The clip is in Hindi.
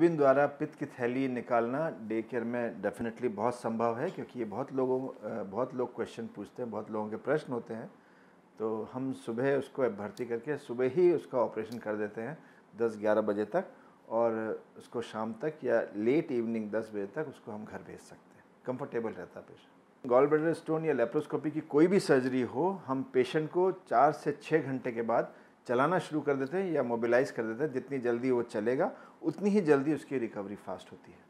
दूरबीन द्वारा पित्त की थैली निकालना डे केयर में डेफिनेटली बहुत संभव है क्योंकि ये बहुत लोगों बहुत लोग क्वेश्चन पूछते हैं बहुत लोगों के प्रश्न होते हैं तो हम सुबह उसको भर्ती करके सुबह ही उसका ऑपरेशन कर देते हैं दस ग्यारह बजे तक और उसको शाम तक या लेट इवनिंग दस बजे तक उसको हम घर भेज सकते हैं कंफर्टेबल रहता है पेशेंट गॉल ब्लडर स्टोन या लेप्रोस्कोपी की कोई भी सर्जरी हो हम पेशेंट को चार से छः घंटे के बाद चलाना शुरू कर देते हैं या मोबिलाइज़ कर देते हैं जितनी जल्दी वो चलेगा उतनी ही जल्दी उसकी रिकवरी फास्ट होती है